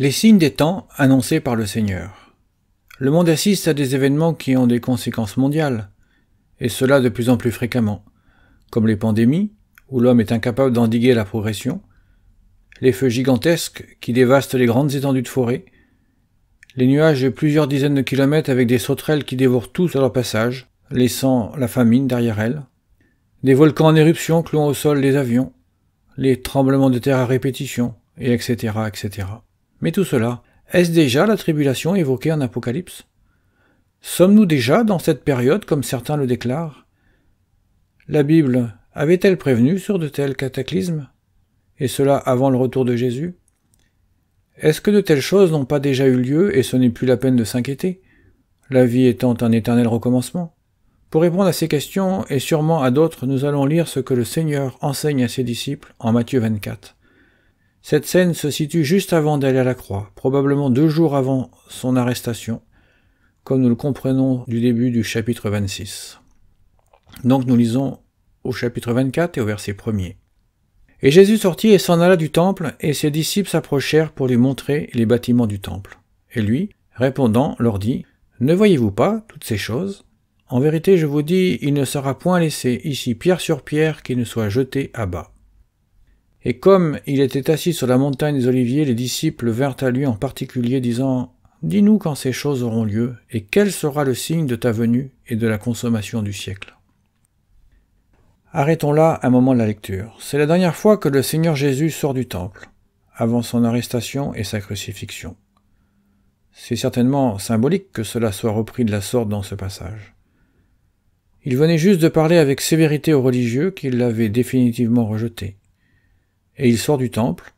Les signes des temps annoncés par le Seigneur. Le monde assiste à des événements qui ont des conséquences mondiales, et cela de plus en plus fréquemment, comme les pandémies, où l'homme est incapable d'endiguer la progression, les feux gigantesques qui dévastent les grandes étendues de forêt, les nuages de plusieurs dizaines de kilomètres avec des sauterelles qui dévorent tout à leur passage, laissant la famine derrière elles, des volcans en éruption clouant au sol les avions, les tremblements de terre à répétition, et etc., etc. Mais tout cela, est-ce déjà la tribulation évoquée en Apocalypse Sommes-nous déjà dans cette période comme certains le déclarent La Bible avait-elle prévenu sur de tels cataclysmes Et cela avant le retour de Jésus Est-ce que de telles choses n'ont pas déjà eu lieu et ce n'est plus la peine de s'inquiéter La vie étant un éternel recommencement pour répondre à ces questions et sûrement à d'autres, nous allons lire ce que le Seigneur enseigne à ses disciples en Matthieu 24. Cette scène se situe juste avant d'aller à la croix, probablement deux jours avant son arrestation, comme nous le comprenons du début du chapitre 26. Donc nous lisons au chapitre 24 et au verset 1er. Et Jésus sortit et s'en alla du temple, et ses disciples s'approchèrent pour lui montrer les bâtiments du temple. Et lui, répondant, leur dit, Ne voyez-vous pas toutes ces choses En vérité, je vous dis, il ne sera point laissé ici pierre sur pierre qui ne soit jeté à bas. Et comme il était assis sur la montagne des Oliviers, les disciples vinrent à lui en particulier, disant Dis-nous quand ces choses auront lieu, et quel sera le signe de ta venue et de la consommation du siècle. Arrêtons là un moment de la lecture. C'est la dernière fois que le Seigneur Jésus sort du temple, avant son arrestation et sa crucifixion. C'est certainement symbolique que cela soit repris de la sorte dans ce passage. Il venait juste de parler avec sévérité aux religieux qui l'avaient définitivement rejeté et il sort du temple,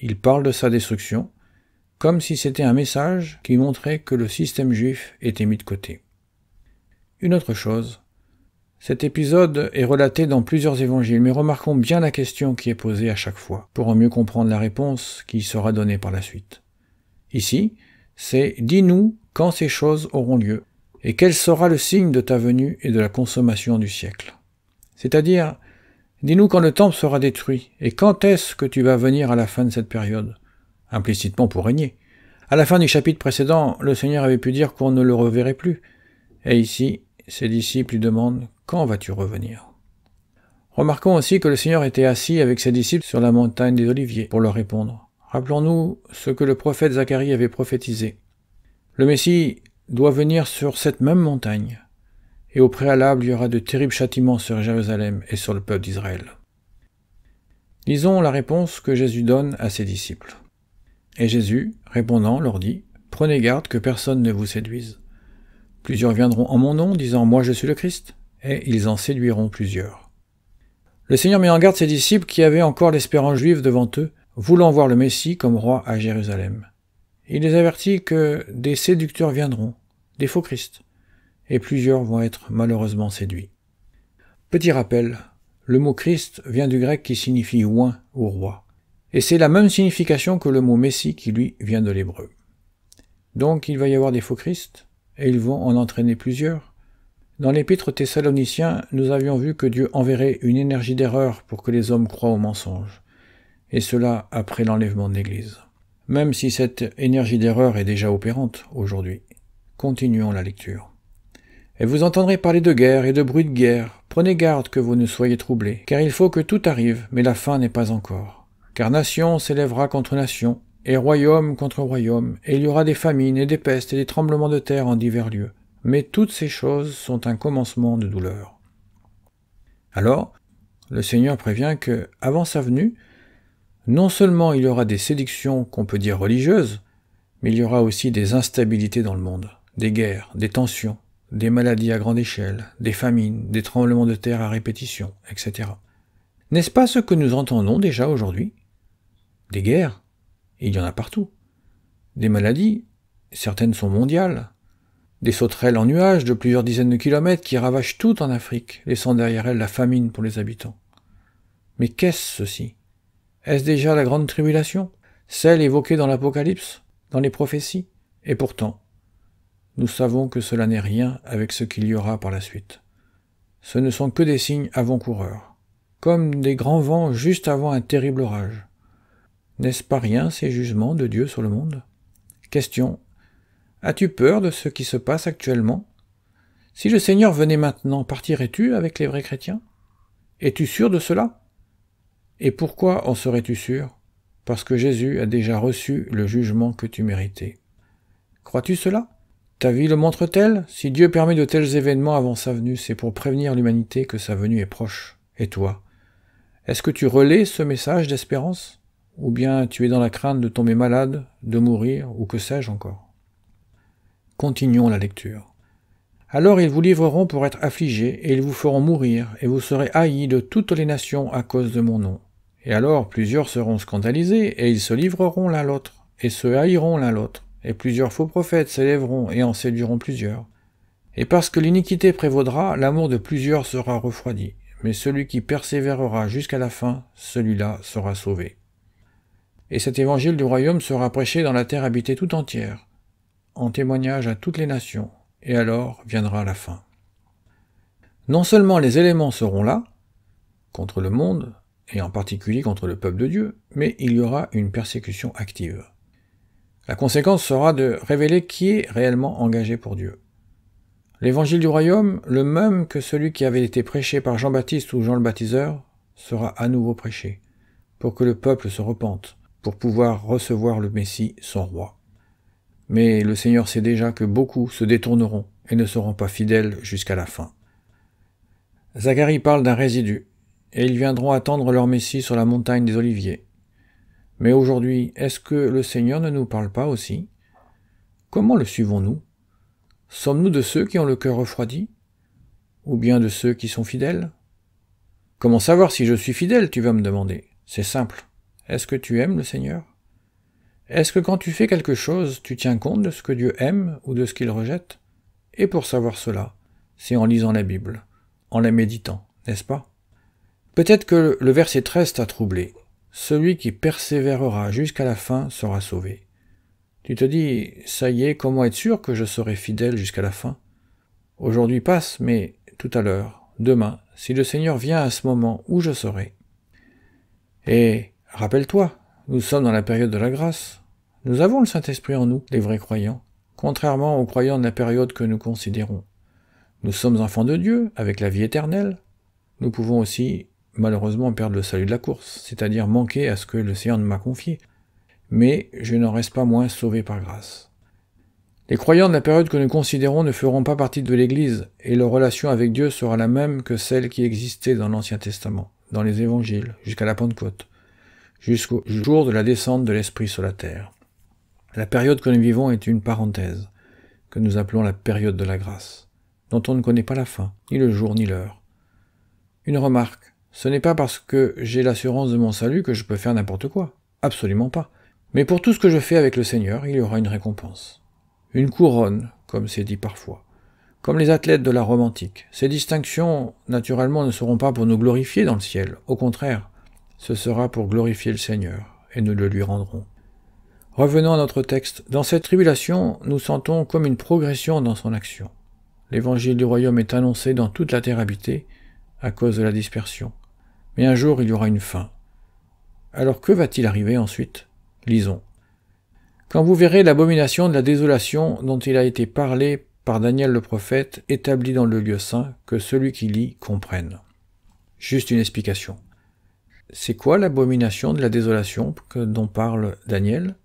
il parle de sa destruction, comme si c'était un message qui montrait que le système juif était mis de côté. Une autre chose, cet épisode est relaté dans plusieurs évangiles, mais remarquons bien la question qui est posée à chaque fois, pour en mieux comprendre la réponse qui sera donnée par la suite. Ici, c'est Dis-nous quand ces choses auront lieu, et quel sera le signe de ta venue et de la consommation du siècle. C'est-à-dire, Dis-nous quand le temple sera détruit, et quand est-ce que tu vas venir à la fin de cette période Implicitement pour régner. À la fin du chapitre précédent, le Seigneur avait pu dire qu'on ne le reverrait plus. Et ici, ses disciples lui demandent Quand vas-tu revenir Remarquons aussi que le Seigneur était assis avec ses disciples sur la montagne des Oliviers pour leur répondre. Rappelons-nous ce que le prophète Zacharie avait prophétisé. Le Messie doit venir sur cette même montagne et au préalable il y aura de terribles châtiments sur Jérusalem et sur le peuple d'Israël. Lisons la réponse que Jésus donne à ses disciples. Et Jésus, répondant, leur dit, Prenez garde que personne ne vous séduise. Plusieurs viendront en mon nom, disant, Moi je suis le Christ, et ils en séduiront plusieurs. Le Seigneur met en garde ses disciples qui avaient encore l'espérance juive devant eux, voulant voir le Messie comme roi à Jérusalem. Il les avertit que des séducteurs viendront, des faux Christes et plusieurs vont être malheureusement séduits. Petit rappel, le mot Christ vient du grec qui signifie oin » ou roi, et c'est la même signification que le mot Messie qui lui vient de l'hébreu. Donc il va y avoir des faux Christ, et ils vont en entraîner plusieurs. Dans l'épître Thessalonicien, nous avions vu que Dieu enverrait une énergie d'erreur pour que les hommes croient au mensonge, et cela après l'enlèvement de l'Église. Même si cette énergie d'erreur est déjà opérante aujourd'hui. Continuons la lecture. Et vous entendrez parler de guerre et de bruit de guerre. Prenez garde que vous ne soyez troublés, car il faut que tout arrive, mais la fin n'est pas encore. Car nation s'élèvera contre nation, et royaume contre royaume, et il y aura des famines et des pestes et des tremblements de terre en divers lieux. Mais toutes ces choses sont un commencement de douleur. Alors, le Seigneur prévient que, avant sa venue, non seulement il y aura des séductions qu'on peut dire religieuses, mais il y aura aussi des instabilités dans le monde, des guerres, des tensions, des maladies à grande échelle, des famines, des tremblements de terre à répétition, etc. N'est-ce pas ce que nous entendons déjà aujourd'hui Des guerres, il y en a partout. Des maladies, certaines sont mondiales. Des sauterelles en nuages de plusieurs dizaines de kilomètres qui ravagent tout en Afrique, laissant derrière elles la famine pour les habitants. Mais qu'est-ce ceci Est-ce déjà la grande tribulation Celle évoquée dans l'Apocalypse Dans les prophéties Et pourtant, nous savons que cela n'est rien avec ce qu'il y aura par la suite. Ce ne sont que des signes avant-coureurs, comme des grands vents juste avant un terrible orage. N'est-ce pas rien ces jugements de Dieu sur le monde Question. As-tu peur de ce qui se passe actuellement Si le Seigneur venait maintenant, partirais-tu avec les vrais chrétiens Es-tu sûr de cela Et pourquoi en serais-tu sûr Parce que Jésus a déjà reçu le jugement que tu méritais. Crois-tu cela ta vie le montre-t-elle Si Dieu permet de tels événements avant sa venue, c'est pour prévenir l'humanité que sa venue est proche. Et toi Est-ce que tu relais ce message d'espérance Ou bien tu es dans la crainte de tomber malade, de mourir, ou que sais-je encore Continuons la lecture. Alors ils vous livreront pour être affligés, et ils vous feront mourir, et vous serez haïs de toutes les nations à cause de mon nom. Et alors plusieurs seront scandalisés, et ils se livreront l'un l'autre, et se haïront l'un l'autre et plusieurs faux prophètes s'élèveront et en séduiront plusieurs. Et parce que l'iniquité prévaudra, l'amour de plusieurs sera refroidi, mais celui qui persévérera jusqu'à la fin, celui-là sera sauvé. Et cet évangile du royaume sera prêché dans la terre habitée tout entière, en témoignage à toutes les nations, et alors viendra la fin. Non seulement les éléments seront là, contre le monde, et en particulier contre le peuple de Dieu, mais il y aura une persécution active. La conséquence sera de révéler qui est réellement engagé pour Dieu. L'évangile du royaume, le même que celui qui avait été prêché par Jean-Baptiste ou Jean le baptiseur, sera à nouveau prêché, pour que le peuple se repente, pour pouvoir recevoir le Messie, son roi. Mais le Seigneur sait déjà que beaucoup se détourneront et ne seront pas fidèles jusqu'à la fin. Zacharie parle d'un résidu, et ils viendront attendre leur Messie sur la montagne des Oliviers. Mais aujourd'hui, est-ce que le Seigneur ne nous parle pas aussi Comment le suivons-nous Sommes-nous de ceux qui ont le cœur refroidi Ou bien de ceux qui sont fidèles Comment savoir si je suis fidèle, tu vas me demander. C'est simple. Est-ce que tu aimes le Seigneur Est-ce que quand tu fais quelque chose, tu tiens compte de ce que Dieu aime ou de ce qu'il rejette Et pour savoir cela, c'est en lisant la Bible, en la méditant, n'est-ce pas Peut-être que le verset 13 t'a troublé, celui qui persévérera jusqu'à la fin sera sauvé. Tu te dis, ça y est, comment être sûr que je serai fidèle jusqu'à la fin Aujourd'hui passe, mais tout à l'heure, demain, si le Seigneur vient à ce moment où je serai. Et rappelle-toi, nous sommes dans la période de la grâce. Nous avons le Saint-Esprit en nous, les vrais croyants, contrairement aux croyants de la période que nous considérons. Nous sommes enfants de Dieu, avec la vie éternelle. Nous pouvons aussi malheureusement perdre le salut de la course, c'est-à-dire manquer à ce que le Seigneur m'a confié. Mais je n'en reste pas moins sauvé par grâce. Les croyants de la période que nous considérons ne feront pas partie de l'Église, et leur relation avec Dieu sera la même que celle qui existait dans l'Ancien Testament, dans les Évangiles, jusqu'à la Pentecôte, jusqu'au jour de la descente de l'Esprit sur la terre. La période que nous vivons est une parenthèse, que nous appelons la période de la grâce, dont on ne connaît pas la fin, ni le jour, ni l'heure. Une remarque, ce n'est pas parce que j'ai l'assurance de mon salut que je peux faire n'importe quoi. Absolument pas. Mais pour tout ce que je fais avec le Seigneur, il y aura une récompense. Une couronne, comme c'est dit parfois. Comme les athlètes de la Rome antique, ces distinctions, naturellement, ne seront pas pour nous glorifier dans le ciel. Au contraire, ce sera pour glorifier le Seigneur, et nous le lui rendrons. Revenons à notre texte. Dans cette tribulation, nous sentons comme une progression dans son action. L'évangile du royaume est annoncé dans toute la terre habitée à cause de la dispersion mais un jour il y aura une fin. Alors que va-t-il arriver ensuite Lisons. Quand vous verrez l'abomination de la désolation dont il a été parlé par Daniel le prophète, établi dans le lieu saint, que celui qui lit comprenne. Juste une explication. C'est quoi l'abomination de la désolation dont parle Daniel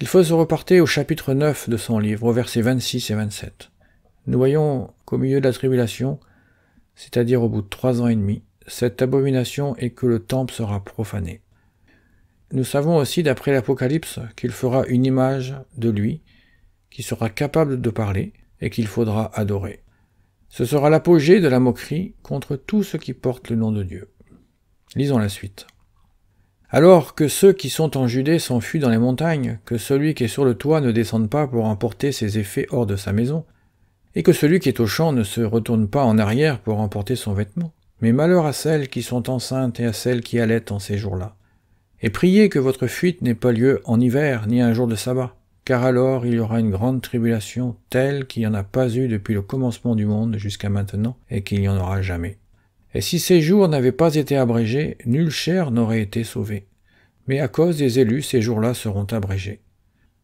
Il faut se reporter au chapitre 9 de son livre, aux versets 26 et 27. Nous voyons qu'au milieu de la tribulation, c'est-à-dire au bout de trois ans et demi, cette abomination et que le temple sera profané. Nous savons aussi d'après l'Apocalypse qu'il fera une image de lui qui sera capable de parler et qu'il faudra adorer. Ce sera l'apogée de la moquerie contre tout ce qui porte le nom de Dieu. Lisons la suite. Alors que ceux qui sont en Judée s'enfuient dans les montagnes, que celui qui est sur le toit ne descende pas pour emporter ses effets hors de sa maison, et que celui qui est au champ ne se retourne pas en arrière pour emporter son vêtement. Mais malheur à celles qui sont enceintes et à celles qui allaitent en ces jours-là. Et priez que votre fuite n'ait pas lieu en hiver ni un jour de sabbat, car alors il y aura une grande tribulation telle qu'il n'y en a pas eu depuis le commencement du monde jusqu'à maintenant et qu'il n'y en aura jamais. Et si ces jours n'avaient pas été abrégés, nulle chair n'aurait été sauvée. Mais à cause des élus, ces jours-là seront abrégés.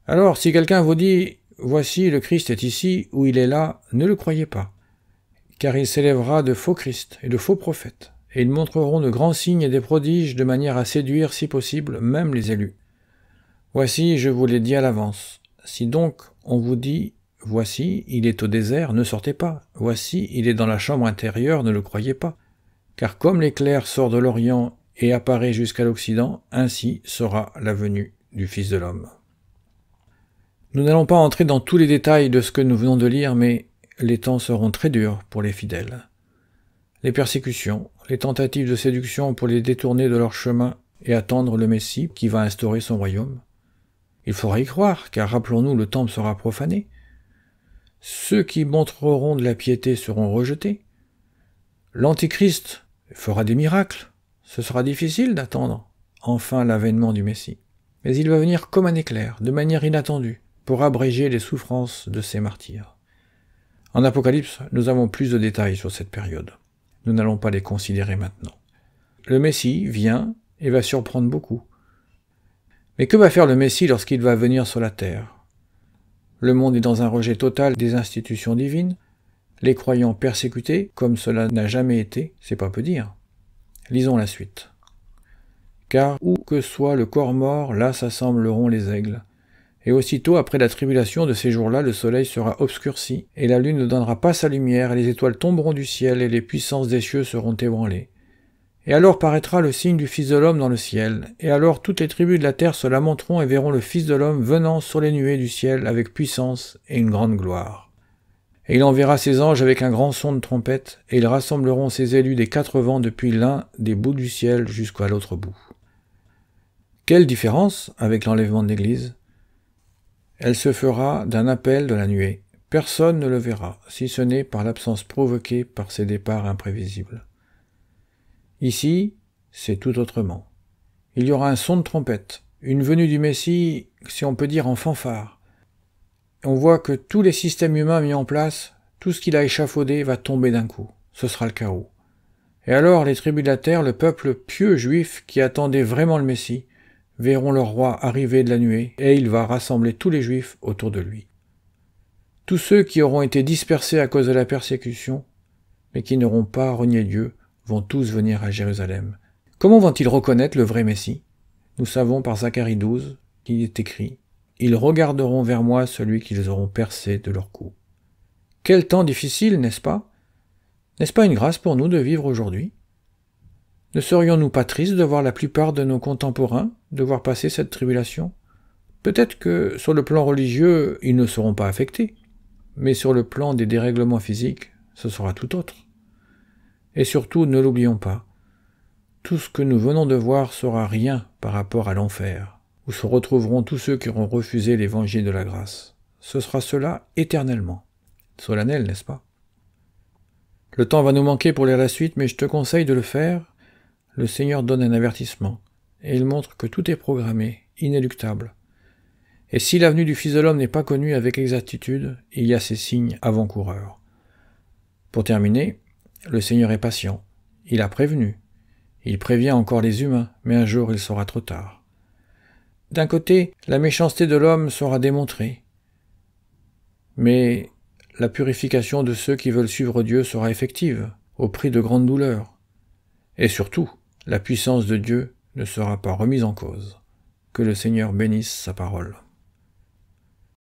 Alors si quelqu'un vous dit Voici le Christ est ici ou il est là, ne le croyez pas car il s'élèvera de faux Christ et de faux prophètes, et ils montreront de grands signes et des prodiges de manière à séduire, si possible, même les élus. Voici, je vous l'ai dit à l'avance. Si donc on vous dit Voici, il est au désert, ne sortez pas. Voici, il est dans la chambre intérieure, ne le croyez pas. Car comme l'éclair sort de l'Orient et apparaît jusqu'à l'Occident, ainsi sera la venue du Fils de l'homme. Nous n'allons pas entrer dans tous les détails de ce que nous venons de lire, mais les temps seront très durs pour les fidèles. Les persécutions, les tentatives de séduction pour les détourner de leur chemin et attendre le Messie qui va instaurer son royaume. Il faudra y croire, car rappelons-nous, le temple sera profané. Ceux qui montreront de la piété seront rejetés. L'Antichrist fera des miracles. Ce sera difficile d'attendre enfin l'avènement du Messie. Mais il va venir comme un éclair, de manière inattendue, pour abréger les souffrances de ces martyrs. En Apocalypse, nous avons plus de détails sur cette période. Nous n'allons pas les considérer maintenant. Le Messie vient et va surprendre beaucoup. Mais que va faire le Messie lorsqu'il va venir sur la terre Le monde est dans un rejet total des institutions divines, les croyants persécutés comme cela n'a jamais été, c'est pas peu dire. Lisons la suite. Car où que soit le corps mort, là s'assembleront les aigles. Et aussitôt après la tribulation de ces jours-là, le soleil sera obscurci, et la lune ne donnera pas sa lumière, et les étoiles tomberont du ciel, et les puissances des cieux seront ébranlées. Et alors paraîtra le signe du Fils de l'homme dans le ciel, et alors toutes les tribus de la terre se lamenteront et verront le Fils de l'homme venant sur les nuées du ciel avec puissance et une grande gloire. Et il enverra ses anges avec un grand son de trompette, et ils rassembleront ses élus des quatre vents depuis l'un des bouts du ciel jusqu'à l'autre bout. Quelle différence avec l'enlèvement de l'Église elle se fera d'un appel de la nuée. Personne ne le verra, si ce n'est par l'absence provoquée par ces départs imprévisibles. Ici, c'est tout autrement. Il y aura un son de trompette, une venue du Messie, si on peut dire en fanfare. On voit que tous les systèmes humains mis en place, tout ce qu'il a échafaudé va tomber d'un coup. Ce sera le chaos. Et alors les tribus de la terre, le peuple pieux juif qui attendait vraiment le Messie, verront leur roi arriver de la nuée, et il va rassembler tous les Juifs autour de lui. Tous ceux qui auront été dispersés à cause de la persécution, mais qui n'auront pas renié Dieu, vont tous venir à Jérusalem. Comment vont-ils reconnaître le vrai Messie Nous savons par Zacharie 12 qu'il est écrit Ils regarderont vers moi celui qu'ils auront percé de leur cou ». Quel temps difficile, n'est-ce pas N'est-ce pas une grâce pour nous de vivre aujourd'hui ne serions-nous pas tristes de voir la plupart de nos contemporains devoir passer cette tribulation Peut-être que sur le plan religieux, ils ne seront pas affectés, mais sur le plan des dérèglements physiques, ce sera tout autre. Et surtout, ne l'oublions pas, tout ce que nous venons de voir sera rien par rapport à l'enfer, où se retrouveront tous ceux qui auront refusé l'évangile de la grâce. Ce sera cela éternellement. Solennel, n'est-ce pas Le temps va nous manquer pour lire la suite, mais je te conseille de le faire le Seigneur donne un avertissement, et il montre que tout est programmé, inéluctable. Et si l'avenue du Fils de l'homme n'est pas connue avec exactitude, il y a ces signes avant-coureurs. Pour terminer, le Seigneur est patient. Il a prévenu. Il prévient encore les humains, mais un jour il sera trop tard. D'un côté, la méchanceté de l'homme sera démontrée, mais la purification de ceux qui veulent suivre Dieu sera effective, au prix de grandes douleurs. Et surtout, la puissance de Dieu ne sera pas remise en cause. Que le Seigneur bénisse sa parole.